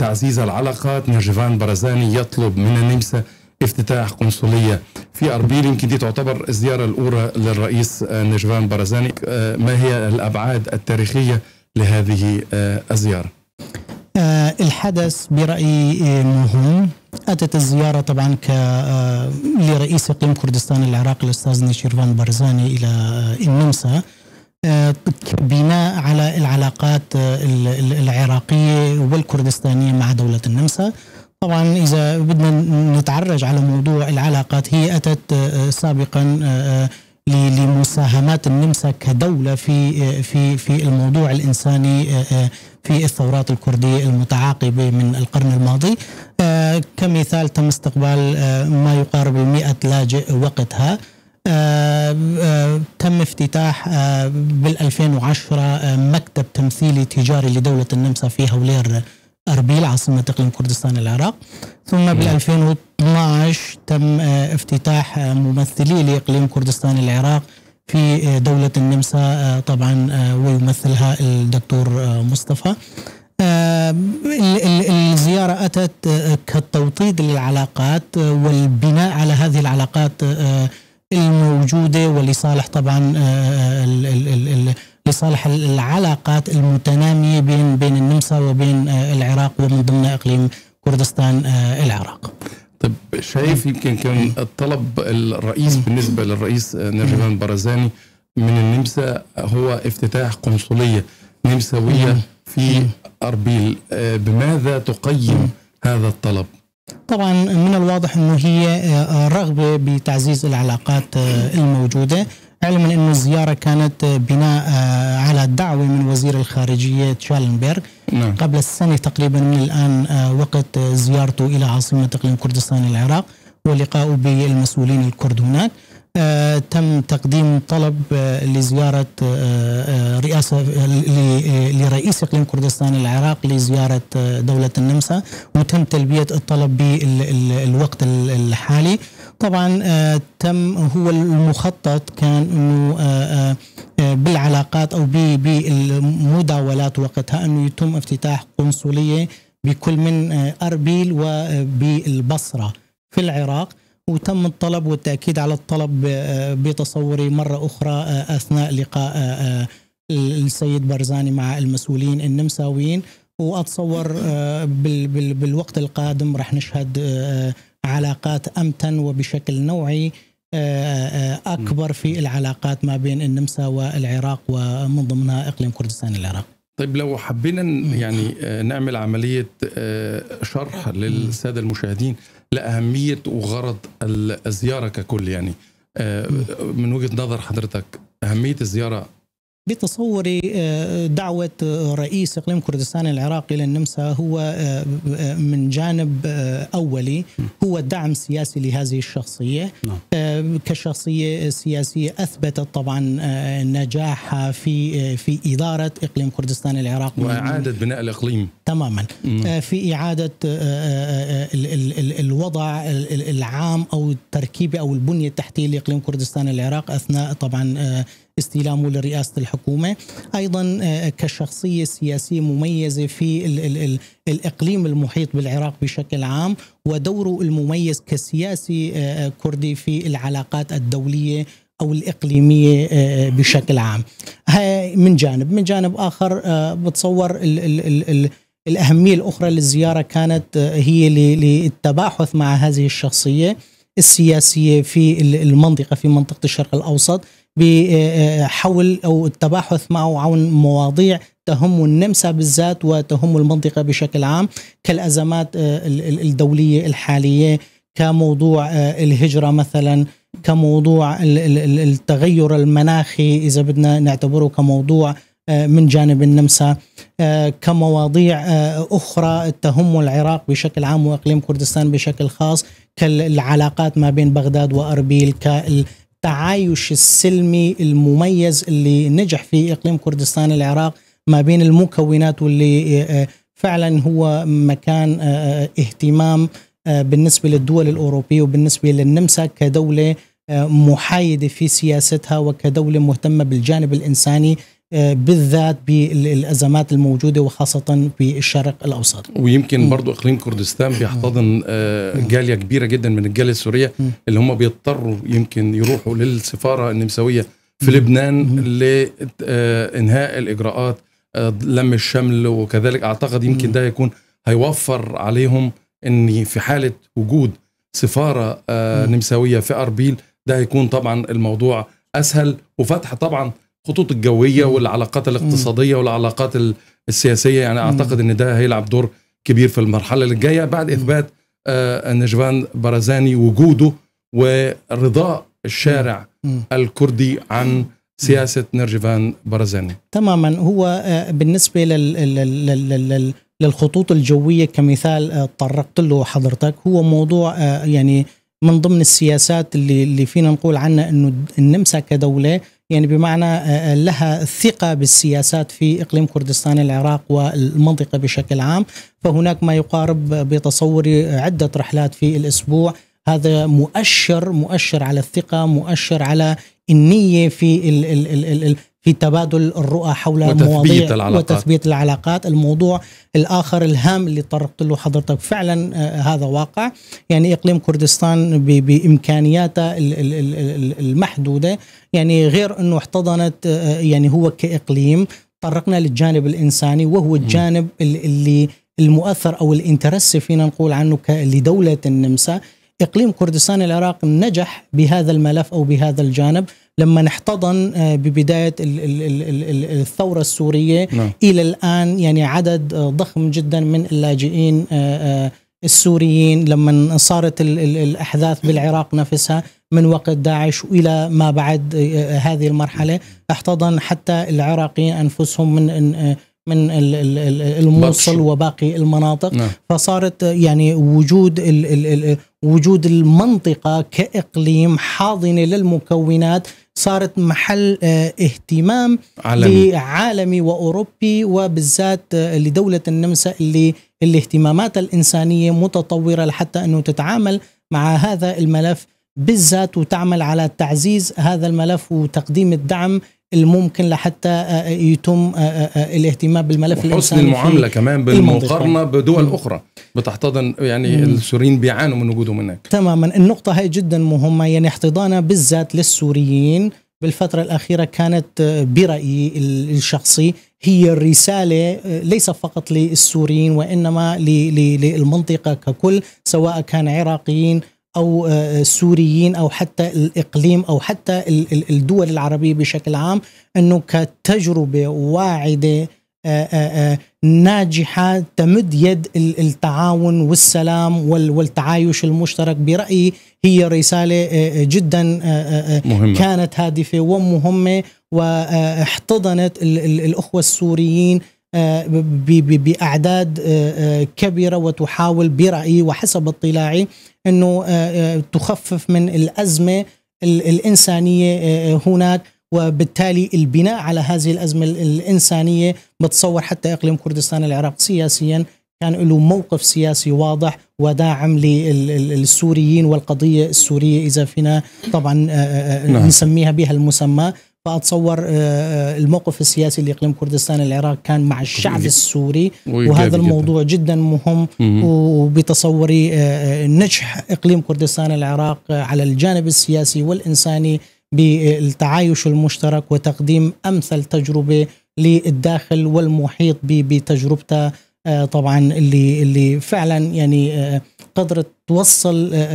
تعزيز العلاقات نرجفان برزاني يطلب من النمسا افتتاح قنصليه في اربيل يمكن دي تعتبر الزياره الاولى للرئيس نجفان برزاني آه، ما هي الابعاد التاريخيه لهذه آه، الزياره؟ آه، الحدث برايي مهم اتت الزياره طبعا ك لرئيس اقليم كردستان العراقي الاستاذ نشيرفان برزاني الى النمسا بناء العلاقات آه، العراقية والكردستانية مع دولة النمسا طبعا إذا بدنا نتعرج على موضوع العلاقات هي أتت آه، آه، سابقا لمساهمات النمسا كدولة في في في الموضوع الإنساني في الثورات الكردية المتعاقبة من القرن الماضي كمثال تم استقبال ما يقارب المئة لاجئ وقتها تم افتتاح آه، بال 2010 آه، مكتب تمثيلي تجاري لدولة النمسا في هولير أربيل عاصمة إقليم كردستان العراق ثم بال 2012 تم آه، افتتاح ممثلي لإقليم كردستان العراق في دولة النمسا طبعا ويمثلها الدكتور مصطفى الزيارة أتت كالتوطيد للعلاقات والبناء على هذه العلاقات الموجوده ولصالح طبعا آه، لصالح العلاقات المتناميه بين بين النمسا وبين آه، العراق ومن ضمن اقليم كردستان آه، العراق. طيب شايف نعم. يمكن كان الطلب الرئيس بالنسبه للرئيس نرجمان برزاني من النمسا هو افتتاح قنصليه نمساويه في اربيل بماذا تقيم هذا الطلب؟ طبعا من الواضح انه هي آه، رغبه بتعزيز العلاقات آه، الموجوده علما انه الزياره كانت آه، بناء على دعوه من وزير الخارجيه تشالنبرغ نعم. قبل السنه تقريبا من الان وقت زيارته الى عاصمه اقليم كردستان العراق ولقائه بالمسؤولين الكرد هناك آه، تم تقديم طلب آه، لزيارة آه، رئاسة لرئيس إقليم كردستان العراق لزيارة دولة النمسا وتم تلبية الطلب بالوقت الحالي طبعا تم هو المخطط كان أنه بالعلاقات أو بالمداولات وقتها أنه يتم افتتاح قنصلية بكل من أربيل وبالبصرة في العراق وتم الطلب والتأكيد على الطلب آه، آه، بتصوري مرة أخرى آه، أثناء لقاء السيد برزاني مع المسؤولين النمساويين واتصور بالوقت القادم راح نشهد علاقات امتن وبشكل نوعي اكبر في العلاقات ما بين النمسا والعراق ومن ضمنها اقليم كردستان العراق. طيب لو حبينا يعني آه، نعمل عملية آه، شرح للسادة المشاهدين لأهمية وغرض الزيارة ككل يعني آه، من وجهة نظر حضرتك أهمية الزيارة بتصوري آه، دعوة آه، رئيس إقليم كردستان العراقي إلى النمسا هو آه، من جانب أولي هو دعم سياسي لهذه الشخصية نعم. كشخصية سياسية أثبتت طبعا نجاحها في في إدارة إقليم كردستان العراق وإعادة بناء الإقليم تماما في إعادة الوضع العام أو التركيبة أو البنية التحتية لإقليم كردستان العراق أثناء طبعا استلامه لرئاسة الحكومة أيضا آه، كشخصية سياسية مميزة في ال ال ال الإقليم المحيط بالعراق بشكل عام ودوره المميز كسياسي آه، آه، كردي في العلاقات الدولية أو الإقليمية بشكل عام من جانب من جانب آخر بتصور ال ال ال ال الأهمية الأخرى للزيارة كانت هي للتباحث مع هذه الشخصية السياسية في المنطقة في منطقة الشرق الأوسط حول او التباحث معه عن مواضيع تهم النمسا بالذات وتهم المنطقه بشكل عام كالازمات آه، الدوليه الحاليه كموضوع آه، الهجره مثلا كموضوع التغير المناخي اذا بدنا نعتبره كموضوع آه، من جانب النمسا كمواضيع اخرى تهم العراق بشكل عام واقليم كردستان بشكل خاص كالعلاقات ما بين بغداد واربيل التعايش السلمي المميز اللي نجح في اقليم كردستان العراق ما بين المكونات واللي آه، فعلا هو مكان آه، آه، اهتمام بالنسبه للدول الاوروبيه وبالنسبه للنمسا كدوله محايده في سياستها وكدوله مهتمه بالجانب الانساني آه، بالذات بالازمات الموجوده وخاصه في الشرق الاوسط ويمكن برضو اقليم كردستان بيحتضن آه، جاليه كبيره جدا من الجاليه السوريه اللي هم بيضطروا يمكن يروحوا للسفاره النمساويه في لبنان لانهاء آه، الاجراءات لم الشمل وكذلك اعتقد يمكن ده يكون هيوفر عليهم ان في حاله وجود سفاره نمساويه في اربيل ده هيكون طبعا الموضوع اسهل وفتح طبعا الخطوط الجويه والعلاقات الاقتصاديه والعلاقات السياسيه يعني اعتقد ان ده هيلعب دور كبير في المرحله اللي جايه بعد اثبات آه، نجفان برزاني وجوده ورضاء الشارع الكردي عن سياسه نرجفان برزاني تماما هو آه، بالنسبه لل للخطوط الجويه كمثال تطرقت آه، له حضرتك هو موضوع يعني من ضمن السياسات اللي اللي فينا نقول عنها انه النمسا كدوله يعني بمعنى آه، آه، لها ثقة بالسياسات في إقليم كردستان العراق والمنطقة بشكل عام فهناك ما يقارب بتصوري عدة رحلات في الأسبوع هذا مؤشر مؤشر على الثقة مؤشر على النية في ال في تبادل الرؤى حول وتثبيت العلاقات. وتثبيت العلاقات الموضوع الآخر الهام اللي طرقت له حضرتك فعلا آه، هذا واقع يعني إقليم كردستان بإمكانياته المحدودة يعني غير أنه احتضنت آه، يعني هو كإقليم طرقنا للجانب الإنساني وهو الجانب اللي المؤثر أو الانترس فينا نقول عنه لدولة النمسا إقليم كردستان العراق نجح بهذا الملف أو بهذا الجانب لما احتضن آه، ببداية الثورة السورية نعم. إلى الآن يعني عدد آه، ضخم جدا من اللاجئين آه، السوريين لما صارت الأحداث بالعراق نفسها من وقت داعش إلى ما بعد هذه المرحلة احتضن حتى العراقيين أنفسهم من من الموصل وباقي المناطق نعم. فصارت يعني وجود ال ال ال وجود المنطقة كإقليم حاضنة للمكونات صارت محل آه، اهتمام عالمي, لعالمي وأوروبي وبالذات آه، لدولة النمسا اللي الاهتمامات الإنسانية متطورة لحتى أنه تتعامل مع هذا الملف بالذات وتعمل على تعزيز هذا الملف وتقديم الدعم الممكن لحتى آه، آه، يتم آه، الاهتمام بالملف وحسن الانساني المعامله كمان بالمقارنه بدول اخرى بتحتضن يعني السوريين بيعانوا من وجودهم هناك تماما النقطه هي جدا مهمه يعني احتضانها بالذات للسوريين بالفترة الأخيرة كانت برأيي الشخصي هي الرسالة ليس فقط للسوريين وإنما للمنطقة ككل سواء كان عراقيين او آه، آه، السوريين او حتى الاقليم او حتى الدول العربيه بشكل عام انه كتجربه واعده آه، ناجحه تمد يد التعاون والسلام والتعايش المشترك برايي هي رساله جدا مهمة. كانت هادفه ومهمه واحتضنت الاخوه السوريين آه، باعداد آه، آه، كبيره وتحاول برايي وحسب اطلاعي انه تخفف من الازمه الانسانيه هناك وبالتالي البناء على هذه الازمه الانسانيه بتصور حتى اقليم كردستان العراق سياسيا كان له موقف سياسي واضح وداعم للسوريين والقضيه السوريه اذا فينا طبعا نعم. نسميها بها المسمى فاتصور آه، آه، الموقف السياسي لاقليم كردستان العراق كان مع الشعب السوري وهذا الموضوع جدا مهم وبتصوري آه، نجح اقليم كردستان العراق على الجانب السياسي والانساني بالتعايش المشترك وتقديم امثل تجربه للداخل والمحيط بتجربته طبعا اللي اللي فعلا يعني قدرت توصل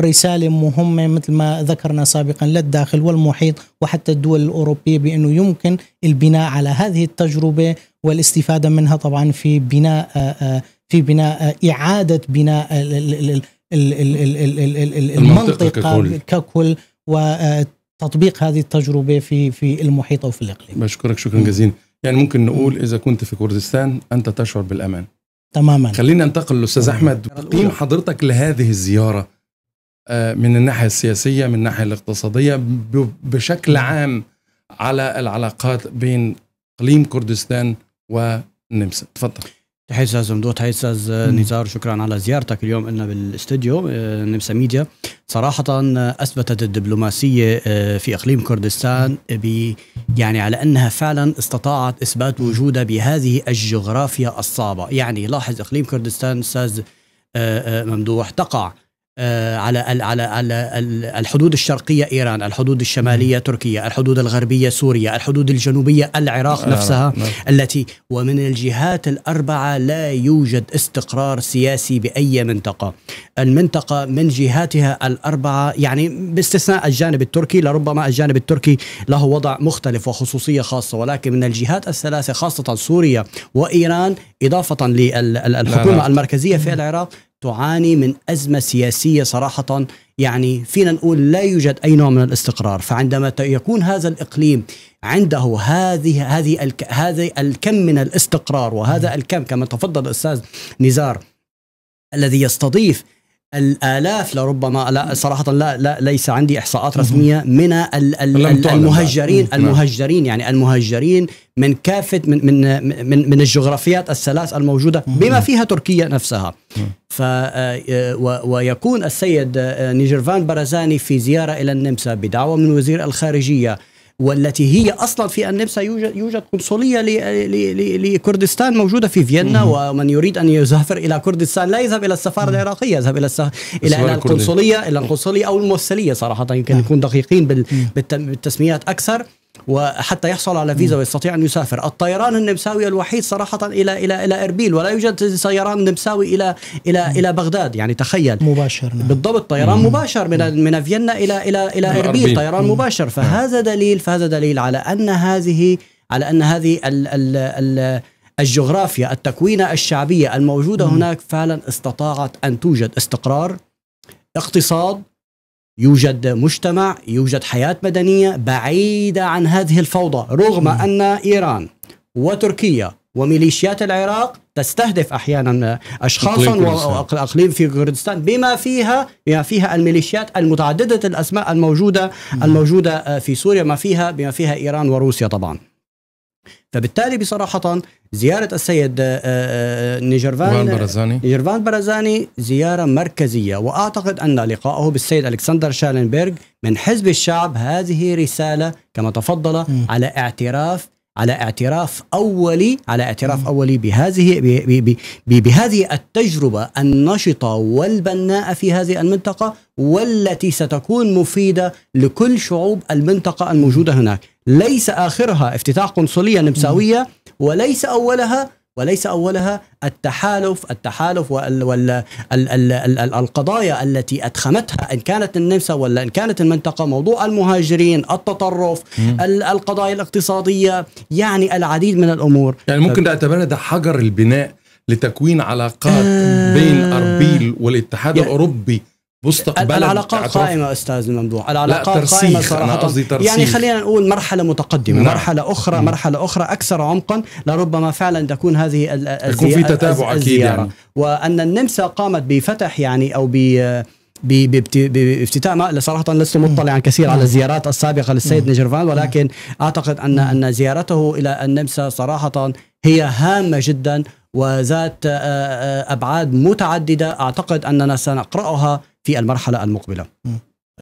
رساله مهمه مثل ما ذكرنا سابقا للداخل والمحيط وحتى الدول الاوروبيه بانه يمكن البناء على هذه التجربه والاستفاده منها طبعا في بناء في بناء اعاده بناء المنطقه ككل, ككل وتطبيق هذه التجربه في في المحيط او في الاقليم. بشكرك شكرا جزيلا. يعني ممكن نقول اذا كنت في كردستان انت تشعر بالامان تماما خلينا ننتقل للاستاذ احمد تقييم حضرتك لهذه الزياره آه، من الناحيه السياسيه من الناحيه الاقتصاديه بشكل عام على العلاقات بين اقليم كردستان والنمسا تفضل ممدوح مدوت استاذ آه، نزار شكرا على زيارتك اليوم لنا بالاستديو آه، نمسا ميديا صراحة آه، أثبتت الدبلوماسية في إقليم كردستان يعني على أنها فعلا استطاعت إثبات وجودها بهذه الجغرافيا الصعبة يعني لاحظ إقليم كردستان أستاذ ممدوح تقع آه، على على على الحدود الشرقيه ايران، الحدود الشماليه تركيا، الحدود الغربيه سوريا، الحدود الجنوبيه العراق آه، نفسها نعم، نعم. التي ومن الجهات الاربعه لا يوجد استقرار سياسي باي منطقه. المنطقه من جهاتها الاربعه يعني باستثناء الجانب التركي لربما الجانب التركي له وضع مختلف وخصوصيه خاصه ولكن من الجهات الثلاثه خاصه سوريا وايران اضافه للحكومه المركزيه في العراق تعاني من ازمه سياسيه صراحه يعني فينا نقول لا يوجد اي نوع من الاستقرار فعندما يكون هذا الاقليم عنده هذه هذه هذه الكم من الاستقرار وهذا الكم كما تفضل الاستاذ نزار الذي يستضيف الالاف لربما لا صراحه لا, لا ليس عندي احصاءات رسميه من الـ ال المهجرين نعم. المهجرين يعني المهجرين من كافه من من من, من الجغرافيات الثلاث الموجوده بما فيها تركيا نفسها ف آه، آه، ويكون السيد آه، نيجرفان برزاني في زياره الى النمسا بدعوه من وزير الخارجيه والتي هي اصلا في النمسا يوجد يوجد قنصليه لكردستان موجوده في فيينا ومن يريد ان يسافر الى كردستان لا يذهب الى السفاره مم. العراقيه يذهب الى السه... الى الى القنصليه الى القنصليه او الممثليه صراحه يمكن نكون نعم. دقيقين بال... بالتسميات اكثر وحتى يحصل على فيزا ويستطيع ان يسافر، الطيران النمساوي الوحيد صراحه الى الى الى اربيل ولا يوجد طيران نمساوي الى الى الى بغداد يعني تخيل مباشر نعم. بالضبط طيران مم. مباشر من من فيينا الى الى الى اربيل طيران مم. مباشر فهذا دليل فهذا دليل على ان هذه على ان هذه الجغرافيا التكوينه الشعبيه الموجوده مم. هناك فعلا استطاعت ان توجد استقرار اقتصاد يوجد مجتمع يوجد حياة مدنية بعيدة عن هذه الفوضى رغم أن إيران وتركيا وميليشيات العراق تستهدف احيانا اشخاصا واقليم في كردستان بما فيها بما فيها الميليشيات المتعدده الاسماء الموجوده الموجوده في سوريا ما فيها بما فيها ايران وروسيا طبعا فبالتالي بصراحة زيارة السيد آه، آه، آه، نيجرفان برزاني نيجرفان برزاني زيارة مركزية وأعتقد أن لقائه بالسيد ألكسندر شالنبرغ من حزب الشعب هذه رسالة كما تفضل م. على اعتراف على اعتراف اولي على اعتراف اولي بهذه بهذه التجربه النشطه والبناءه في هذه المنطقه والتي ستكون مفيده لكل شعوب المنطقه الموجوده هناك ليس آخرها افتتاح قنصلية نمساوية وليس أولها وليس أولها التحالف التحالف والقضايا التي أدخمتها إن كانت النمسا ولا إن كانت المنطقة موضوع المهاجرين التطرف القضايا الاقتصادية يعني العديد من الأمور يعني ممكن أعتبرها ده حجر البناء لتكوين علاقات آه. بين اربيل والاتحاد يعني الاوروبي مستقبلا العلاقات قائمه استاذ ممدوح العلاقات قائمه صراحه يعني خلينا نقول مرحله متقدمه نعم. مرحله اخرى مم. مرحله اخرى اكثر عمقا لربما فعلا تكون هذه يكون في تتابع اكيد يعني. وان النمسا قامت بفتح يعني او ب بافتتاح صراحه لست مطلعا كثير على الزيارات السابقه للسيد نجرفان ولكن اعتقد ان ان زيارته الى النمسا صراحه هي هامه جدا وذات ابعاد متعدده اعتقد اننا سنقراها في المرحله المقبله.